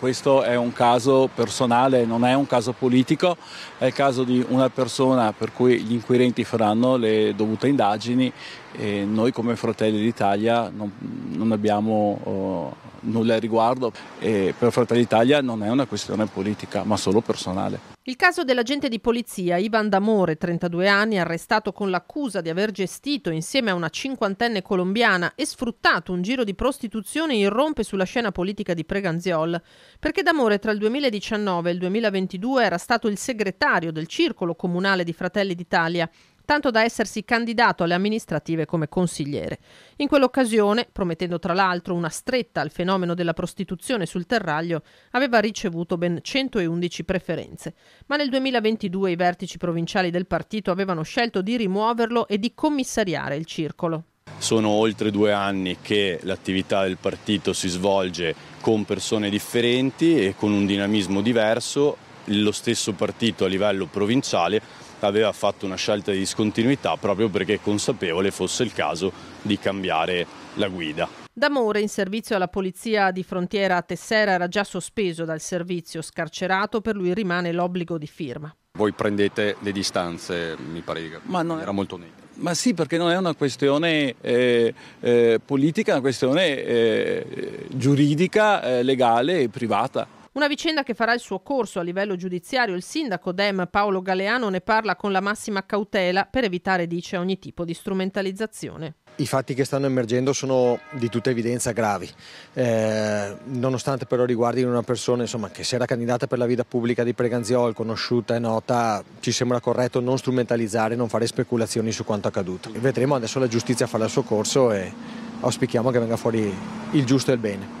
Questo è un caso personale, non è un caso politico, è il caso di una persona per cui gli inquirenti faranno le dovute indagini e noi come Fratelli d'Italia non, non abbiamo... Oh, nulla al riguardo e per Fratelli Italia non è una questione politica ma solo personale. Il caso dell'agente di polizia Ivan D'Amore, 32 anni, arrestato con l'accusa di aver gestito insieme a una cinquantenne colombiana e sfruttato un giro di prostituzione irrompe sulla scena politica di Preganziol, perché D'Amore tra il 2019 e il 2022 era stato il segretario del circolo comunale di Fratelli d'Italia tanto da essersi candidato alle amministrative come consigliere. In quell'occasione, promettendo tra l'altro una stretta al fenomeno della prostituzione sul terraglio, aveva ricevuto ben 111 preferenze, ma nel 2022 i vertici provinciali del partito avevano scelto di rimuoverlo e di commissariare il circolo. Sono oltre due anni che l'attività del partito si svolge con persone differenti e con un dinamismo diverso lo stesso partito a livello provinciale aveva fatto una scelta di discontinuità proprio perché consapevole fosse il caso di cambiare la guida. D'Amore, in servizio alla polizia di frontiera a Tessera, era già sospeso dal servizio, scarcerato, per lui rimane l'obbligo di firma. Voi prendete le distanze, mi pare, ma non era molto netto. Ma sì, perché non è una questione eh, eh, politica, è una questione eh, giuridica, eh, legale e privata. Una vicenda che farà il suo corso a livello giudiziario. Il sindaco Dem Paolo Galeano ne parla con la massima cautela per evitare, dice, ogni tipo di strumentalizzazione. I fatti che stanno emergendo sono di tutta evidenza gravi, eh, nonostante però riguardi una persona insomma, che si era candidata per la vita pubblica di Preganziol, conosciuta e nota, ci sembra corretto non strumentalizzare, non fare speculazioni su quanto accaduto. Vedremo adesso la giustizia farà il suo corso e auspichiamo che venga fuori il giusto e il bene.